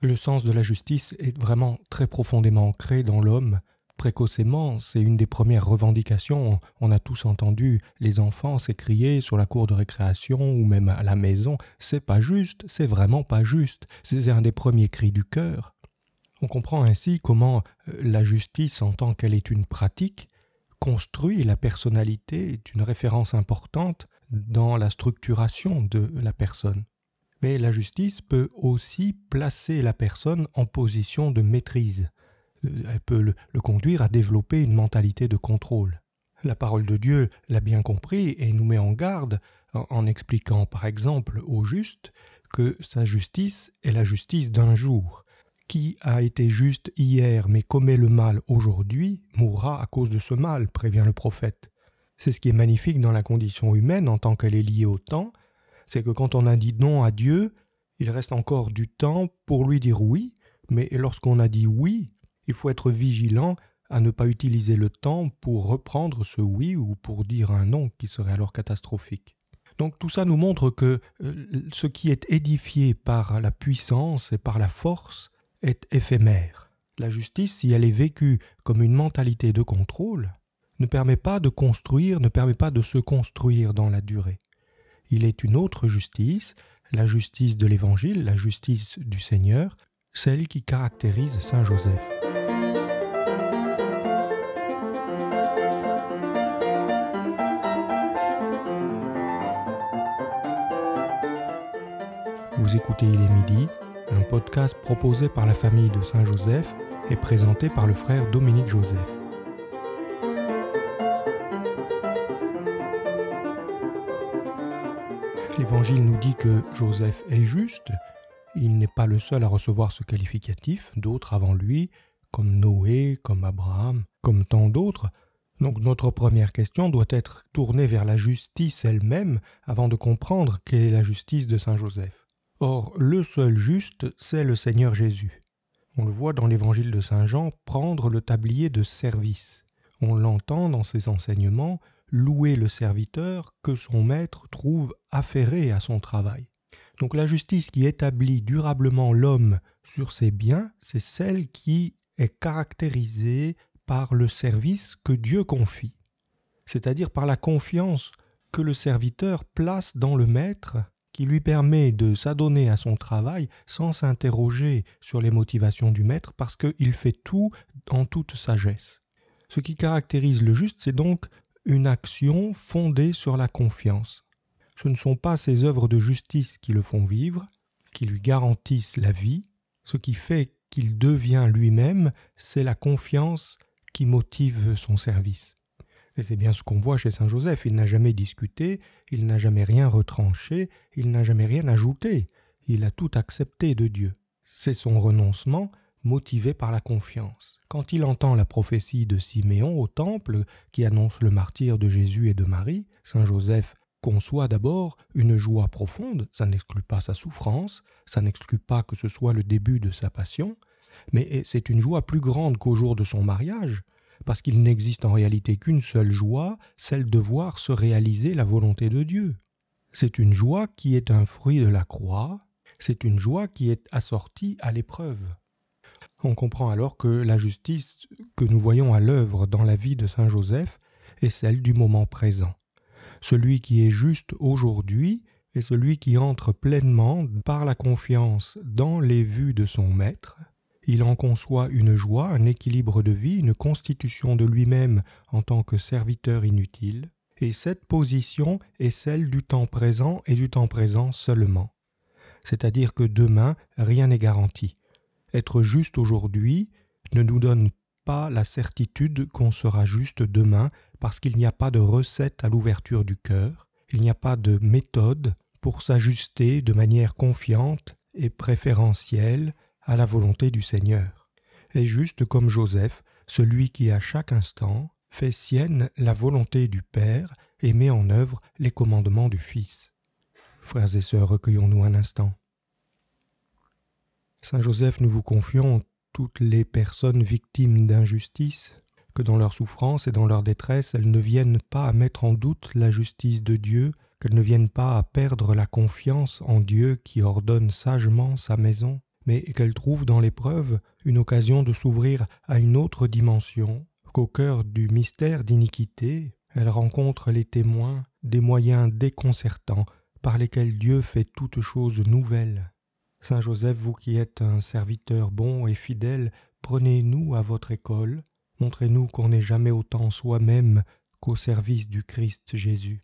Le sens de la justice est vraiment très profondément ancré dans l'homme. Précocement, c'est une des premières revendications. On a tous entendu les enfants s'écrier sur la cour de récréation ou même à la maison C'est pas juste, c'est vraiment pas juste. C'est un des premiers cris du cœur. On comprend ainsi comment euh, la justice, en tant qu'elle est une pratique, construit la personnalité, est une référence importante dans la structuration de la personne. Mais la justice peut aussi placer la personne en position de maîtrise. Euh, elle peut le, conduire à développer une mentalité de contrôle. La parole de Dieu l'a bien compris et nous met en garde en expliquant par exemple au juste que sa justice est la justice d'un jour. Qui a été juste hier mais commet le mal aujourd'hui mourra à cause de ce mal, prévient le prophète. C'est ce qui est magnifique dans la condition humaine en tant qu'elle est liée au temps, c'est que quand on a dit non à Dieu, il reste encore du temps pour lui dire oui, mais lorsqu'on a dit oui, il faut être vigilant à ne pas utiliser le temps pour reprendre ce oui ou pour dire un non qui serait alors catastrophique. Donc tout ça nous montre que euh, ce qui est édifié par la puissance et par la force est éphémère. La justice, si elle est vécue comme une mentalité de contrôle, ne permet pas de construire, ne permet pas de se construire dans la durée il est une autre justice, la justice de l'Évangile, la justice du Seigneur, celle qui caractérise Saint Joseph. Vous écoutez Il est midi, un podcast proposé par la famille de Saint Joseph et présenté par le frère Dominique Joseph. l'Évangile nous dit que Joseph est juste, il n'est pas le seul à recevoir ce qualificatif, d'autres avant lui, comme Noé, comme Abraham, comme tant d'autres. Donc notre première question doit être tournée vers la justice elle-même avant de comprendre quelle est la justice de Saint Joseph. Or, le seul juste, c'est le Seigneur Jésus. On le voit dans l'évangile de Saint Jean prendre le tablier de service. On l'entend dans ses enseignements louer le serviteur que son maître trouve affairé à son travail. Donc la justice qui établit durablement l'homme sur ses biens, c'est celle qui est caractérisée par le service que Dieu confie, c'est-à-dire par la confiance que le serviteur place dans le maître qui lui permet de s'adonner à son travail sans s'interroger sur les motivations du maître parce qu'il fait tout en toute sagesse. Ce qui caractérise le juste, c'est donc une action fondée sur la confiance. Ce ne sont pas ses œuvres de justice qui le font vivre, qui lui garantissent la vie. Ce qui fait qu'il devient lui-même, c'est la confiance qui motive son service. Et c'est bien ce qu'on voit chez Saint Joseph. Il n'a jamais discuté, il n'a jamais rien retranché, il n'a jamais rien ajouté. Il a tout accepté de Dieu. C'est son renoncement motivé par la confiance. Quand il entend la prophétie de Siméon au temple qui annonce le martyr de Jésus et de Marie, Saint Joseph conçoit d'abord une joie profonde, ça n'exclut pas sa souffrance, ça n'exclut pas que ce soit le début de sa passion, mais c'est une joie plus grande qu'au jour de son mariage, parce qu'il n'existe en réalité qu'une seule joie, celle de voir se réaliser la volonté de Dieu. C'est une joie qui est un fruit de la croix, c'est une joie qui est assortie à l'épreuve. On comprend alors que la justice que nous voyons à l'œuvre dans la vie de Saint Joseph est celle du moment présent. Celui qui est juste aujourd'hui est celui qui entre pleinement par la confiance dans les vues de son Maître. Il en conçoit une joie, un équilibre de vie, une constitution de lui-même en tant que serviteur inutile, et cette position est celle du temps présent et du temps présent seulement. C'est-à-dire que demain, rien n'est garanti. Être juste aujourd'hui ne nous donne pas la certitude qu'on sera juste demain parce qu'il n'y a pas de recette à l'ouverture du cœur, il n'y a pas de méthode pour s'ajuster de manière confiante et préférentielle à la volonté du Seigneur. Et juste comme Joseph, celui qui à chaque instant fait sienne la volonté du Père et met en œuvre les commandements du Fils. Frères et sœurs, recueillons-nous un instant. Saint Joseph, nous vous confions toutes les personnes victimes d'injustice, que dans leur souffrance et dans leur détresse, elles ne viennent pas à mettre en doute la justice de Dieu, qu'elles ne viennent pas à perdre la confiance en Dieu qui ordonne sagement sa maison, mais qu'elles trouvent dans l'épreuve une occasion de s'ouvrir à une autre dimension, qu'au cœur du mystère d'iniquité, elles rencontrent les témoins des moyens déconcertants par lesquels Dieu fait toutes choses nouvelles. Saint Joseph, vous qui êtes un serviteur bon et fidèle, prenez-nous à votre école, montrez-nous qu'on n'est jamais autant soi-même qu'au service du Christ Jésus.